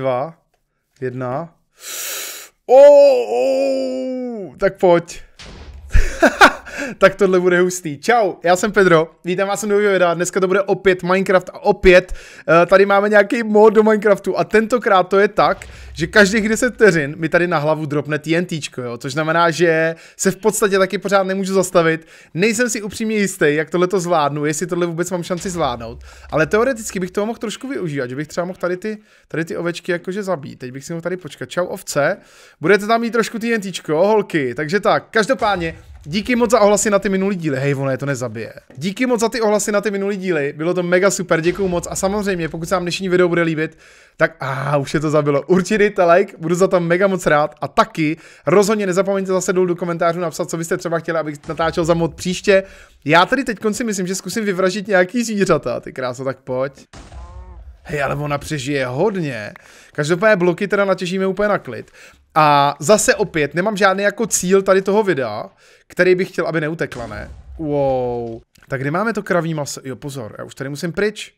dva, jedna. Oh, oh, oh. tak pojď. tak tohle bude hustý. Čau, já jsem Pedro, vítám vás u nového videa, dneska to bude opět Minecraft a opět eh, tady máme nějaký mod do Minecraftu a tentokrát to je tak, že každých 10 vteřin mi tady na hlavu dropne TNT, jo, což znamená, že se v podstatě taky pořád nemůžu zastavit, nejsem si upřímně jistý, jak tohle to zvládnu, jestli tohle vůbec mám šanci zvládnout, ale teoreticky bych toho mohl trošku využívat, že bych třeba mohl tady ty, tady ty ovečky jakože zabít, teď bych si mohl tady počkat, čau ovce, budete tam mít trošku jo, holky, takže tak, každopádně Díky moc za ohlasy na ty minulý díly. Hej, ono je to nezabije. Díky moc za ty ohlasy na ty minulý díly. Bylo to mega super, Děkuji moc. A samozřejmě, pokud se vám dnešní video bude líbit, tak a ah, už je to zabilo. Určitě dejte like, budu za to mega moc rád. A taky rozhodně nezapomeňte zase dolů do komentářů napsat, co byste třeba chtěli, abych natáčel za mod příště. Já tady teď konci myslím, že zkusím vyvražit nějaký zvířata. Ty krásno, tak pojď. Hej, ale ona přežije hodně. Každopádně bloky teda natěžíme úplně na klid. A zase opět, nemám žádný jako cíl tady toho videa, který bych chtěl, aby neutekla, ne? Wow. Tak kde máme to kraví maso? Jo, pozor, já už tady musím pryč.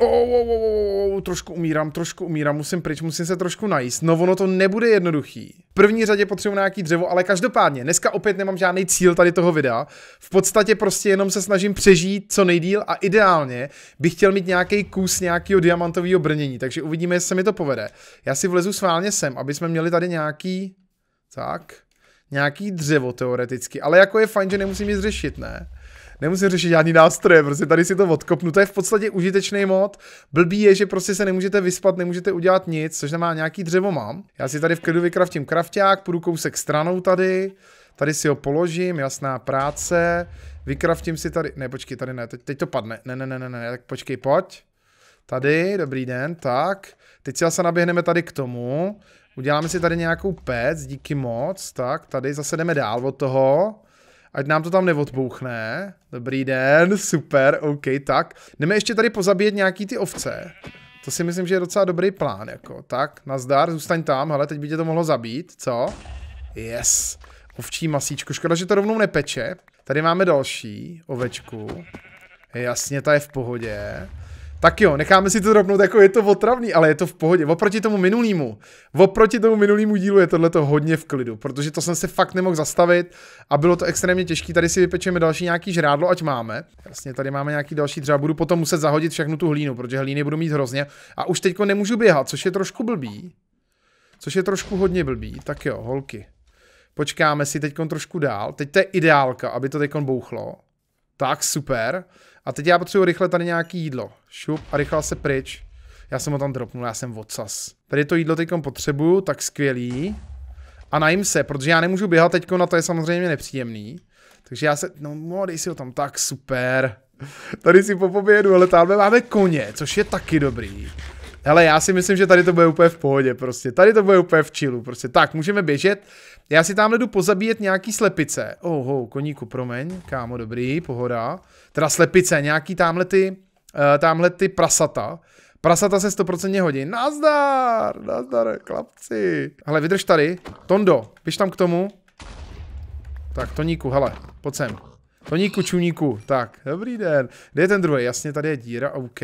Oh, oh, oh, oh, trošku umírám, trošku umírám, musím pryč, musím se trošku najíst. No ono to nebude jednoduchý. V první řadě potřebuji nějaký dřevo, ale každopádně, dneska opět nemám žádný cíl tady toho videa. V podstatě prostě jenom se snažím přežít co nejdíl a ideálně bych chtěl mít nějaký kus nějakého diamantového brnění, takže uvidíme, jestli se mi to povede. Já si vlezu sválně sem, aby jsme měli tady nějaký... Tak... Nějaký dřevo teoreticky, ale jako je fajn, že nemusím nic řešit, ne? nemusím řešit žádný nástroje, prostě tady si to odkopnu, to je v podstatě užitečný mod. Blbý je, že prostě se nemůžete vyspat, nemůžete udělat nic, což nemá nějaký dřevo mám. Já si tady v klidu vykraftím krafták, půjdu kousek stranou tady, tady si ho položím, jasná práce, vykraftím si tady, ne počkej, tady ne, teď, teď to padne, ne, ne, ne, ne, ne, tak počkej, pojď. Tady, dobrý den, tak. Teď si zase naběhneme tady k tomu. Uděláme si tady nějakou pec, díky moc. Tak, tady zase jdeme dál od toho ať nám to tam neodbouchne. Dobrý den, super, OK, tak. Jdeme ještě tady pozabíjet nějaký ty ovce. To si myslím, že je docela dobrý plán, jako. Tak, nazdar, zůstaň tam, hele, teď by tě to mohlo zabít, co? Yes, ovčí masíčko, škoda, že to rovnou nepeče. Tady máme další ovečku. Jasně, ta je v pohodě. Tak jo, necháme si to drobnout, jako je to otravný, ale je to v pohodě. Oproti tomu minulýmu, oproti tomu minulýmu dílu je tohle hodně v klidu, protože to jsem se fakt nemohl zastavit a bylo to extrémně těžké. Tady si vypečeme další nějaký žrádlo, ať máme. Jasně, tady máme nějaký další třeba, budu potom muset zahodit všechnu tu hlínu, protože hlíny budu mít hrozně. A už teďko nemůžu běhat, což je trošku blbý. Což je trošku hodně blbý. Tak jo, holky. Počkáme si teď trošku dál. Teď to je ideálka, aby to teď bouchlo. Tak, super. A teď já potřebuji rychle tady nějaký jídlo. Šup a rychle se pryč. Já jsem ho tam dropnul, já jsem odsas. Tady to jídlo teď potřebuju, tak skvělý. A najím se, protože já nemůžu běhat teď, na no to je samozřejmě nepříjemný. Takže já se, no, no dej si ho tam, tak super. Tady si pobědu, ale tamhle máme koně, což je taky dobrý. Hele, já si myslím, že tady to bude úplně v pohodě, prostě. Tady to bude úplně v chillu, prostě. Tak, můžeme běžet. Já si tamhle jdu pozabíjet nějaký slepice. Oh, oh, koníku, promiň, kámo, dobrý, pohoda. Teda slepice, nějaký tamhle ty, uh, ty prasata. Prasata se 100% hodí. Nazdar, nazdar, klapci. Hele, vydrž tady. Tondo, běž tam k tomu. Tak, Toníku, hele, pojď sem. Toníku, čuníku, tak, dobrý den. Kde je ten druhý? Jasně, tady je díra, OK.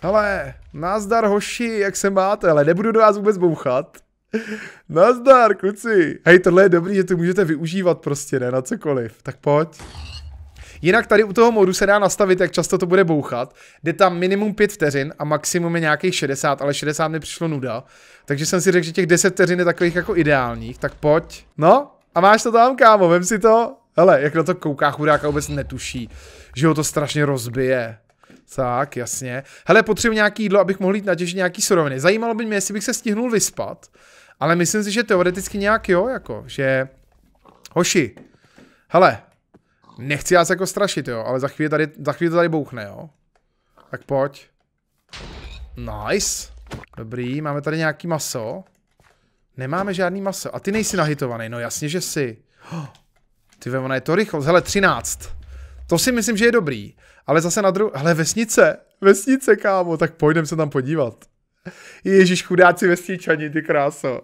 Hele, nazdar hoši, jak se máte? Ale nebudu do vás vůbec bouchat. Nazdar, kluci. Hej, tohle je dobrý, že to můžete využívat prostě, ne, na cokoliv. Tak pojď. Jinak tady u toho modu se dá nastavit, jak často to bude bouchat. Jde tam minimum 5 vteřin a maximum je nějakých 60, ale 60 mi přišlo nuda. Takže jsem si řekl, že těch 10 vteřin je takových jako ideálních, tak pojď. No, a máš to tam, kámo, vem si to. Hele, jak na to kouká chudáka vůbec netuší, že ho to strašně rozbije. Tak, jasně. Hele, potřebuji nějaký jídlo, abych mohl jít natěžit nějaký suroviny. Zajímalo by mě, jestli bych se stihnul vyspat. Ale myslím si, že teoreticky nějak jo, jako, že hoši, hele, nechci vás jako strašit, jo, ale za chvíli, tady, za chvíli to tady bouchne, jo. Tak pojď. Nice. Dobrý, máme tady nějaký maso. Nemáme žádný maso. A ty nejsi nahitovaný, no jasně, že jsi. ty ve, ona je to rychlost. Hele, 13. To si myslím, že je dobrý. Ale zase na druhou... Hele, vesnice. Vesnice, kámo. Tak pojdem se tam podívat. Ježíš, chudáci vesničani, ty kráso.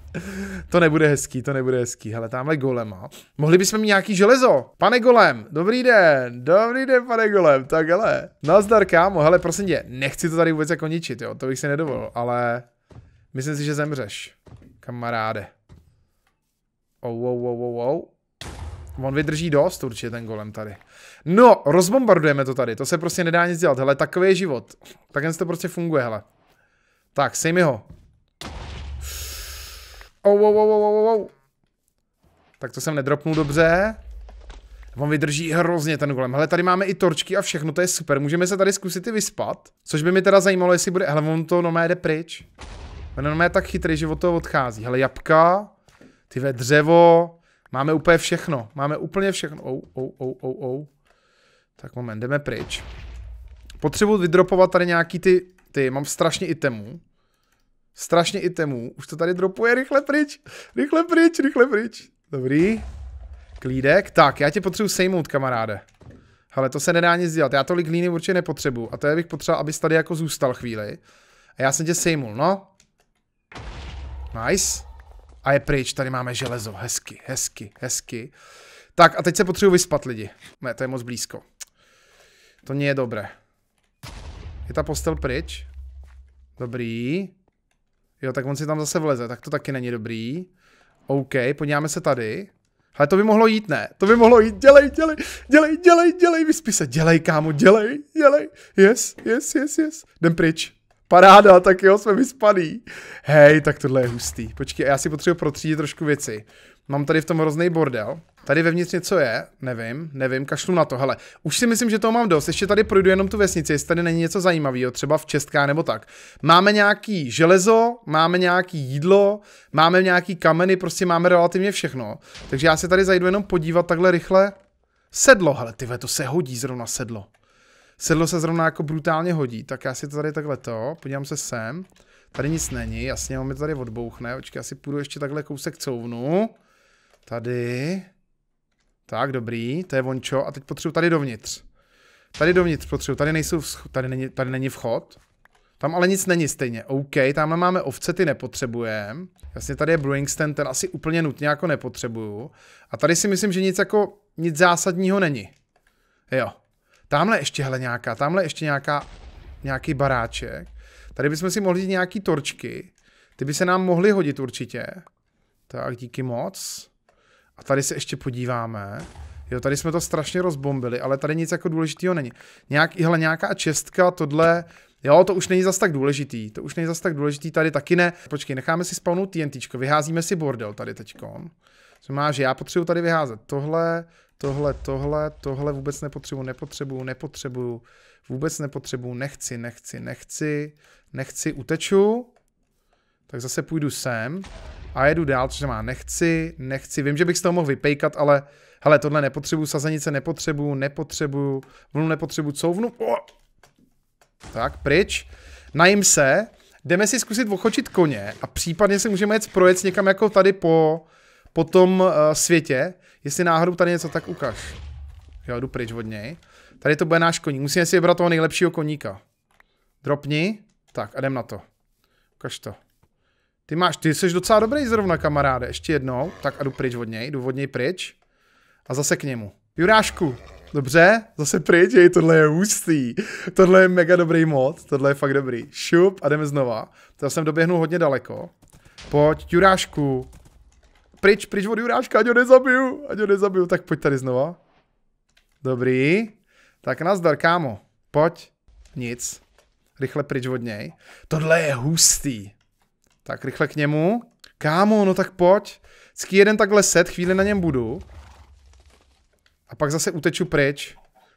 to nebude hezký, to nebude hezký. Hele, tamhle golema. Mohli bychom mít nějaký železo. Pane golem, dobrý den, dobrý den, pane golem. Tak hele, nazdar kámo, hele, prosím tě, nechci to tady vůbec jako ničit, jo, to bych si nedovolil, ale myslím si, že zemřeš, kamaráde. Ou, ou, ou, ou, ou. On vydrží dost určitě ten golem tady. No, rozbombardujeme to tady, to se prostě nedá nic dělat, hele, takový je život. Takhle to prostě funguje, hele. Tak, sejmi ho. Oh, oh, oh, oh, oh, oh. Tak to jsem nedropnul dobře. On vydrží hrozně ten golem. Hele, tady máme i torčky a všechno, to je super. Můžeme se tady zkusit i vyspat. Což by mi teda zajímalo, jestli bude... Hele, on to normálně jde pryč. On no je tak chytrý, že od toho odchází. Hele, jabka, ty ve dřevo. Máme úplně všechno. Máme úplně všechno. Ou, oh, ou, oh, ou, oh, ou, ou. Tak moment, jdeme pryč. Potřebuji vydropovat tady nějaký ty ty, mám strašně itemů. Strašně itemů. Už to tady dropuje, rychle pryč. Rychle pryč, rychle pryč. Dobrý. Klídek. Tak, já tě potřebuji sejmout, kamaráde. Ale to se nedá nic dělat. Já tolik líny určitě nepotřebuju. A to je bych potřeboval, abys tady jako zůstal chvíli. A já jsem tě sejmul, no. Nice. A je pryč, tady máme železo. Hezky, hezky, hezky. Tak a teď se potřebuji vyspat lidi. Ne, to je moc blízko. To není je dobré. Je ta postel pryč? Dobrý. Jo, tak on si tam zase vleze, tak to taky není dobrý. OK, podíváme se tady. Ale to by mohlo jít, ne? To by mohlo jít, dělej, dělej, dělej, dělej, dělej, vyspí se, dělej, kámo, dělej, dělej, yes, yes, yes, yes, jdem pryč. Paráda, tak jo, jsme vyspaný. Hej, tak tohle je hustý. Počkej, já si potřebuji protřídit trošku věci. Mám tady v tom hrozný bordel. Tady vevnitř něco je, nevím, nevím, kašlu na to, hele. Už si myslím, že toho mám dost, ještě tady projdu jenom tu vesnici, jestli tady není něco zajímavého, třeba v Česká nebo tak. Máme nějaký železo, máme nějaký jídlo, máme nějaký kameny, prostě máme relativně všechno. Takže já se tady zajdu jenom podívat takhle rychle. Sedlo, hele, tyhle to se hodí zrovna sedlo. Sedlo se zrovna jako brutálně hodí, tak já si to tady takhle to, podívám se sem. Tady nic není, jasně, on mi to tady odbouchne, očkej, asi půjdu ještě takhle kousek couvnu. Tady, tak, dobrý, to je vončo. A teď potřebuji tady dovnitř. Tady dovnitř potřebuji, tady nejsou, tady není, tady není vchod. Tam ale nic není stejně. OK, tamhle máme ovce, ty nepotřebujeme. Jasně, tady je brewing stand, ten asi úplně nutně jako nepotřebuju. A tady si myslím, že nic jako, nic zásadního není. Jo. Tamhle ještě, hele, nějaká, tamhle ještě nějaká, nějaký baráček. Tady bychom si mohli dít nějaký torčky. Ty by se nám mohly hodit určitě. Tak, díky moc. A tady se ještě podíváme. Jo, tady jsme to strašně rozbombili, ale tady nic jako důležitého není. Nějak, hele, nějaká čestka, tohle, Jo, to už není zas tak důležitý, to už není zas tak důležitý, tady taky ne. Počkej, necháme si spawnout TNT, vyházíme si bordel tady teďkon. má, že já potřebuji tady vyházet tohle, tohle, tohle, tohle vůbec nepotřebuju, nepotřebuju, nepotřebuju, vůbec nepotřebuju, nechci, nechci, nechci, nechci, uteču. Tak zase půjdu sem a jedu dál, což má nechci, nechci, vím, že bych z toho mohl vypejkat, ale hele, tohle nepotřebuju, sazenice nepotřebuju, nepotřebuju, vlnu nepotřebuju, couvnu, o! tak, pryč, najím se, jdeme si zkusit ochočit koně a případně si můžeme jet projet někam jako tady po, po tom uh, světě, jestli náhodou tady něco, tak ukaž. Jo, jdu pryč od něj. Tady to bude náš koník, musíme si vybrat toho nejlepšího koníka. Dropni, tak a jdem na to. Ukaž to. Ty máš, ty jsi docela dobrý zrovna, kamaráde. Ještě jednou. Tak a jdu pryč od něj, jdu od něj pryč. A zase k němu. Jurášku, dobře, zase pryč, jej, tohle je ústý. Tohle je mega dobrý mod, tohle je fakt dobrý. Šup a jdeme znova. Já jsem doběhnul hodně daleko. Pojď, Jurášku. Pryč, pryč od Juráška, ať ho nezabiju, ať ho nezabiju. Tak pojď tady znova. Dobrý. Tak nazdar, kámo. Pojď. Nic. Rychle pryč od něj. Tohle je hustý. Tak rychle k němu. Kámo, no tak pojď. Vždycky jeden takhle set, chvíli na něm budu. A pak zase uteču pryč.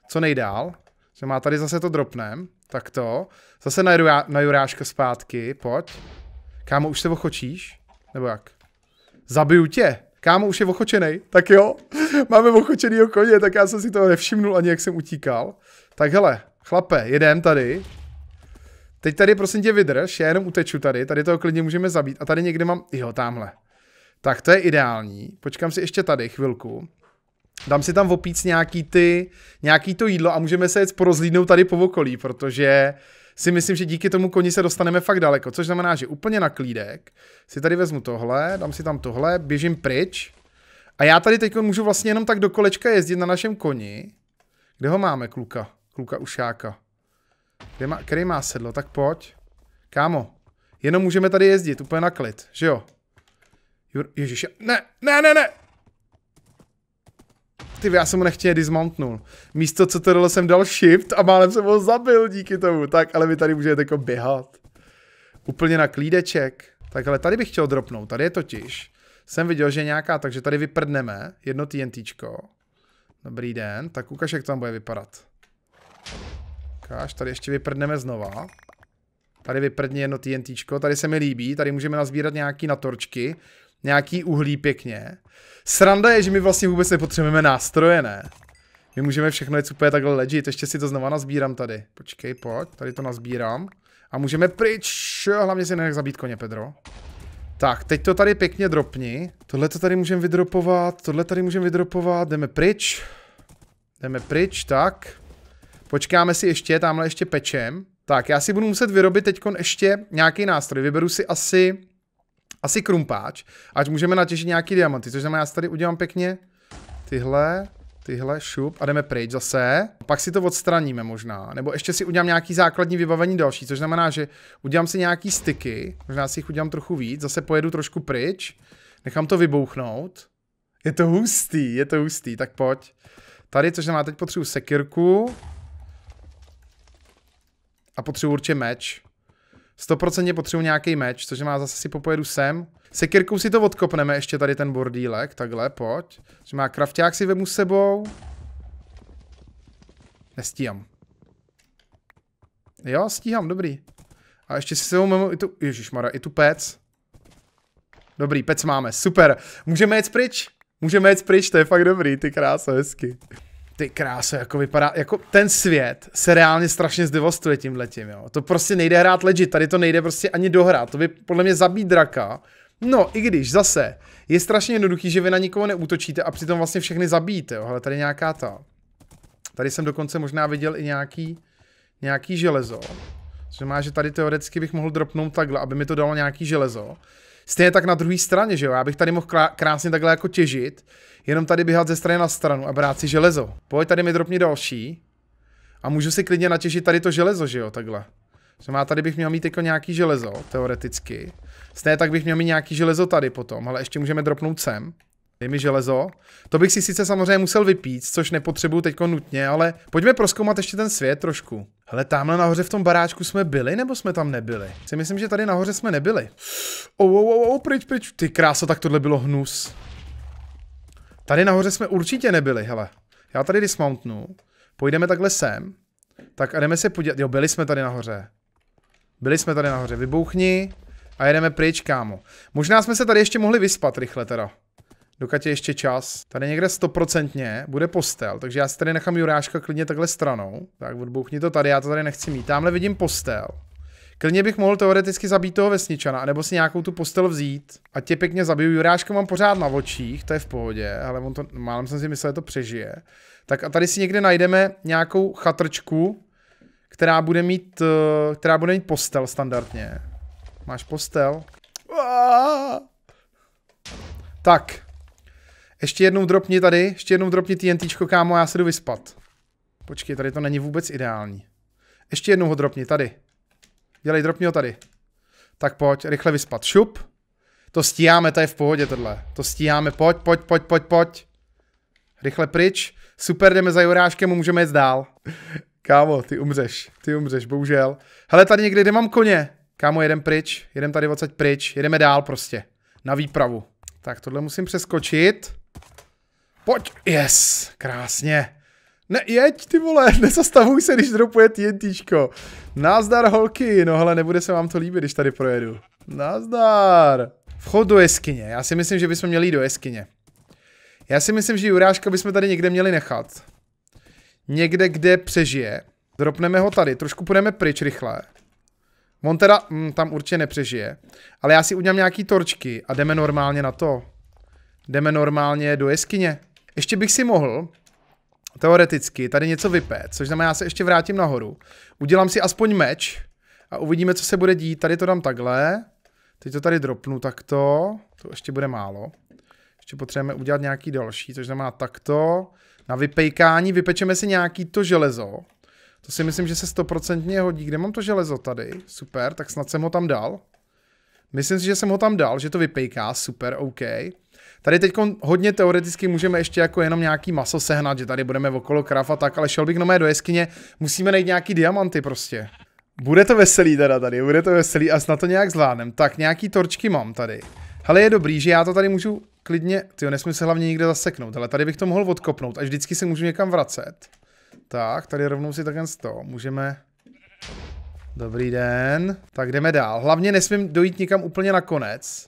Co nejdál. Že má tady zase to dropnem. Tak to. Zase na, jura, na juráška zpátky. Pojď. Kámo, už se ochočíš? Nebo jak? Zabiju tě. Kámo, už je ochočený. Tak jo. Máme ochočenýho koně, tak já jsem si toho nevšimnul ani jak jsem utíkal. Tak hele, chlape, jedem tady. Teď tady prosím tě vydrž, já jenom uteču tady, tady toho klidně můžeme zabít a tady někde mám, jo, tamhle. Tak to je ideální, počkám si ještě tady chvilku. Dám si tam opíc nějaký ty, nějaký to jídlo a můžeme se jít porozlídnout tady po okolí, protože si myslím, že díky tomu koni se dostaneme fakt daleko, což znamená, že úplně na klídek si tady vezmu tohle, dám si tam tohle, běžím pryč a já tady teď můžu vlastně jenom tak do kolečka jezdit na našem koni. Kde ho máme, kluka? Kluka ušáka. Kde má, který má sedlo? Tak pojď. Kámo, jenom můžeme tady jezdit, úplně na klid, že jo? Ježíš, ne, ne, ne, ne! Ty, já jsem mu nechtěl dismountnul. Místo co to jsem dal shift a málem jsem ho zabil díky tomu. Tak, ale vy tady můžete jako běhat. Úplně na klídeček. Tak ale tady bych chtěl dropnout, tady je totiž. Jsem viděl, že nějaká, takže tady vyprdneme jedno TNTčko. Dobrý den, tak ukaž, jak to tam bude vypadat. Kaž, tady ještě vyprdneme znova. Tady vyprdně jedno TNT, tady se mi líbí, tady můžeme nazbírat nějaký natorčky, nějaký uhlí pěkně. Sranda je, že my vlastně vůbec nepotřebujeme nástroje, ne? My můžeme všechno jít úplně takhle legit, ještě si to znova nazbírám tady. Počkej, pojď, tady to nazbírám. A můžeme pryč, hlavně si nenech zabít koně, Pedro. Tak, teď to tady pěkně dropni. Tohle to tady můžeme vydropovat, tohle tady můžeme vydropovat, jdeme pryč. Jdeme pryč, tak. Počkáme si ještě, tamhle ještě pečem. Tak, já si budu muset vyrobit teď ještě nějaký nástroj. Vyberu si asi, asi krumpáč, ať můžeme natěžit nějaký diamanty, což znamená, já si tady udělám pěkně tyhle, tyhle, šup a jdeme pryč zase. Pak si to odstraníme možná, nebo ještě si udělám nějaký základní vybavení další, což znamená, že udělám si nějaký styky, možná si jich udělám trochu víc, zase pojedu trošku pryč, nechám to vybouchnout. Je to hustý, je to hustý, tak pojď. Tady, což znamená, teď potřebuji sekirku, a potřebuji určitě meč. 100% potřebuji nějaký meč, což má zase si popojedu sem. Sekirkou si to odkopneme ještě tady ten bordílek, takhle, pojď. Že má krafták si vemu sebou. Nestíhám. Jo, stíhám, dobrý. A ještě si sebou mimo i tu, ježišmarja, i tu pec. Dobrý, pec máme, super. Můžeme jít pryč. Můžeme jít pryč, to je fakt dobrý, ty krásné hezky ty kráse, jako vypadá, jako ten svět se reálně strašně zdevastuje tím letím, jo. To prostě nejde hrát legit, tady to nejde prostě ani dohrát, to by podle mě zabít draka. No, i když, zase, je strašně jednoduchý, že vy na nikoho neútočíte a přitom vlastně všechny zabijíte, jo. Hele, tady nějaká ta. Tady jsem dokonce možná viděl i nějaký, nějaký železo. má, že tady teoreticky bych mohl dropnout takhle, aby mi to dalo nějaký železo. Stejně tak na druhé straně, že jo? Já bych tady mohl krásně takhle jako těžit, jenom tady běhat ze strany na stranu a brát si železo. Pojď tady mi dropni další a můžu si klidně natěžit tady to železo, že jo, takhle. Znamená, tady bych měl mít jako nějaký železo, teoreticky. Stejně tak bych měl mít nějaký železo tady potom, ale ještě můžeme dropnout sem. Dej mi železo. To bych si sice samozřejmě musel vypít, což nepotřebuju teďko nutně, ale pojďme proskoumat ještě ten svět trošku. Hele, tamhle nahoře v tom baráčku jsme byli, nebo jsme tam nebyli? Si myslím, že tady nahoře jsme nebyli. O, oh, o, oh, o, oh, oh, pryč, pryč. Ty krása, tak tohle bylo hnus. Tady nahoře jsme určitě nebyli, hele. Já tady dismountnu. Pojdeme takhle sem. Tak a jdeme se podívat. Jo, byli jsme tady nahoře. Byli jsme tady nahoře. Vybouchni a jedeme pryč, kámo. Možná jsme se tady ještě mohli vyspat rychle teda dokud je ještě čas. Tady někde stoprocentně bude postel, takže já si tady nechám Juráška klidně takhle stranou. Tak odbouchni to tady, já to tady nechci mít. Tamhle vidím postel. Klidně bych mohl teoreticky zabít toho vesničana, anebo si nějakou tu postel vzít. A tě pěkně zabiju. Juráška mám pořád na očích, to je v pohodě, ale on to, málem jsem si myslel, že to přežije. Tak a tady si někde najdeme nějakou chatrčku, která bude mít, eh, která bude mít postel standardně. Máš postel? Tak, ještě jednou dropni tady, ještě jednou dropni TNT, kámo, já se jdu vyspat. Počkej, tady to není vůbec ideální. Ještě jednou ho dropni, tady. Dělej, dropni ho tady. Tak pojď, rychle vyspat. Šup. To stíháme, to je v pohodě tohle. To stíháme, pojď, pojď, pojď, pojď, pojď. Rychle pryč. Super, jdeme za Juráškem, můžeme jít dál. Kámo, ty umřeš, ty umřeš, bohužel. Hele, tady někde, kde mám koně. Kámo, jedem pryč, jedem tady odsaď pryč, jedeme dál prostě. Na výpravu. Tak tohle musím přeskočit. Pojď, yes, krásně. Ne, jeď ty vole, nezastavuj se, když dropuje TNTčko. Nazdar holky, no hele, nebude se vám to líbit, když tady projedu. Nazdar. Vchod do jeskyně, já si myslím, že bychom měli jít do jeskyně. Já si myslím, že Juráška bychom tady někde měli nechat. Někde, kde přežije. Dropneme ho tady, trošku půjdeme pryč rychle. On teda mm, tam určitě nepřežije. Ale já si udělám nějaký torčky a jdeme normálně na to. Jdeme normálně do jeskyně. Ještě bych si mohl teoreticky tady něco vypét, což znamená, já se ještě vrátím nahoru. Udělám si aspoň meč a uvidíme, co se bude dít. Tady to dám takhle. Teď to tady dropnu takto. To ještě bude málo. Ještě potřebujeme udělat nějaký další, což znamená takto. Na vypejkání vypečeme si nějaký to železo. To si myslím, že se stoprocentně hodí. Kde mám to železo tady? Super, tak snad jsem ho tam dal. Myslím si, že jsem ho tam dal, že to vypejká, super, OK. Tady teď hodně teoreticky můžeme ještě jako jenom nějaký maso sehnat, že tady budeme okolo krav a tak, ale šel bych nomé do jeskyně, musíme najít nějaký diamanty prostě. Bude to veselý teda tady, bude to veselý a snad to nějak zvládnem. Tak, nějaký torčky mám tady. Hele, je dobrý, že já to tady můžu klidně, ty nesmím se hlavně nikde zaseknout, ale tady bych to mohl odkopnout a vždycky se můžu někam vracet. Tak, tady rovnou si takhle z toho, můžeme... Dobrý den, tak jdeme dál. Hlavně nesmím dojít nikam úplně na konec.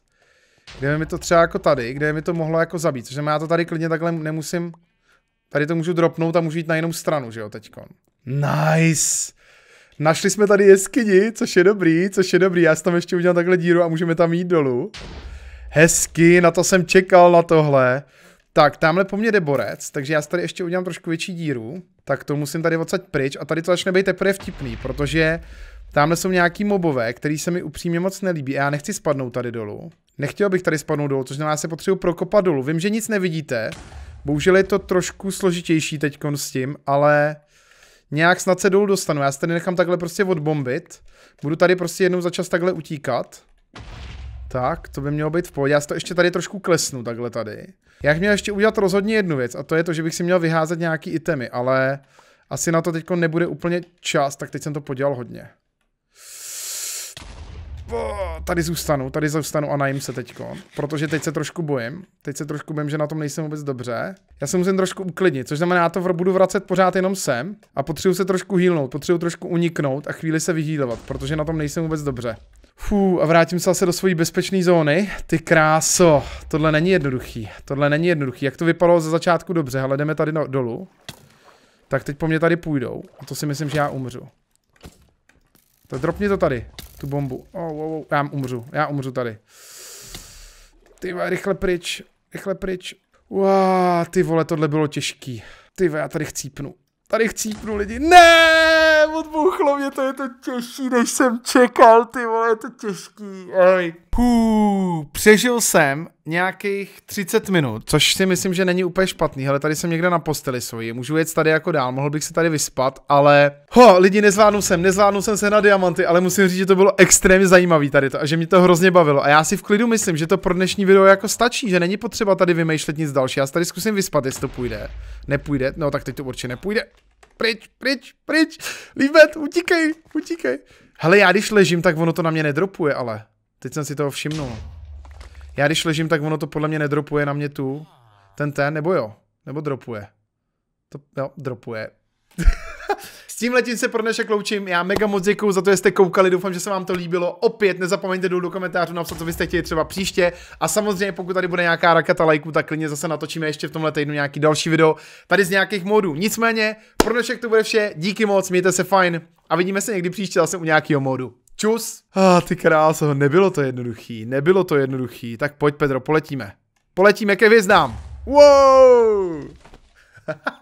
Kde mi to třeba jako tady, kde mi to mohlo jako zabít. protože já to tady klidně takhle nemusím... Tady to můžu dropnout a můžu jít na jinou stranu, že jo, teďkon. Nice! Našli jsme tady jeskyni, což je dobrý, což je dobrý. Já si tam ještě udělám takhle díru a můžeme tam jít dolů. Hezky, na to jsem čekal, na tohle. Tak, tamhle po mně jde borec, takže já si tady ještě udělám trošku větší díru. Tak to musím tady odsaď pryč a tady to začne být teprve vtipný, protože tamhle jsou nějaký mobové, který se mi upřímně moc nelíbí a já nechci spadnout tady dolů. Nechtěl bych tady spadnout dolů, což znamená, se potřebuji prokopat dolů. Vím, že nic nevidíte. Bohužel je to trošku složitější teď s tím, ale nějak snad se dolů dostanu. Já se tady nechám takhle prostě odbombit. Budu tady prostě jednou za čas takhle utíkat. Tak, to by mělo být v pohodě. Já si to ještě tady trošku klesnu, takhle tady. Já bych měl ještě udělat rozhodně jednu věc, a to je to, že bych si měl vyházet nějaký itemy, ale asi na to teď nebude úplně čas, tak teď jsem to podělal hodně tady zůstanu, tady zůstanu a najím se teďko, protože teď se trošku bojím, teď se trošku bojím, že na tom nejsem vůbec dobře. Já se musím trošku uklidnit, což znamená, já to budu vracet pořád jenom sem a potřebuji se trošku hýlnout, potřebuji trošku uniknout a chvíli se vyhýlovat, protože na tom nejsem vůbec dobře. Fú, a vrátím se zase do své bezpečné zóny. Ty kráso, tohle není jednoduchý, tohle není jednoduchý. Jak to vypadalo ze začátku dobře, ale jdeme tady no, dolů. Tak teď po mě tady půjdou a to si myslím, že já umřu. Tak dropni to tady tu bombu. Oh, oh, oh. Já umřu, já umřu tady. Ty rychle pryč, rychle pryč. Wow, ty vole, tohle bylo těžký. Ty já tady chcípnu. Tady chcípnu lidi. Ne! odbuchlo mě, to je to těžší, než jsem čekal, ty vole, je to těžký. Oj. přežil jsem nějakých 30 minut, což si myslím, že není úplně špatný, ale tady jsem někde na posteli svoji, můžu jet tady jako dál, mohl bych se tady vyspat, ale ho, lidi, nezvládnu jsem, nezvládnu jsem se na diamanty, ale musím říct, že to bylo extrémně zajímavý tady to a že mě to hrozně bavilo a já si v klidu myslím, že to pro dnešní video jako stačí, že není potřeba tady vymýšlet nic další, já tady zkusím vyspat, jestli to půjde, nepůjde, no tak teď to určitě nepůjde pryč, pryč, pryč, líbet, utíkej, utíkej. Hele, já když ležím, tak ono to na mě nedropuje, ale. Teď jsem si toho všimnul. Já když ležím, tak ono to podle mě nedropuje na mě tu. Ten ten, nebo jo? Nebo dropuje? To, jo, dropuje. S tím letím se pro dnešek loučím. Já mega moc děkuju za to, že jste koukali. Doufám, že se vám to líbilo. Opět nezapomeňte dolů do komentářů napsat, co byste chtěli třeba příště. A samozřejmě, pokud tady bude nějaká raketa lajků, tak klidně zase natočíme ještě v tomhle týdnu nějaký další video tady z nějakých modů. Nicméně, pro dnešek to bude vše. Díky moc, mějte se fajn a vidíme se někdy příště zase u nějakého modu. Čus! A ah, ty kráso, nebylo to jednoduchý, nebylo to jednoduchý. Tak pojď Pedro, poletíme. Poletíme ke hvězdám. Wow!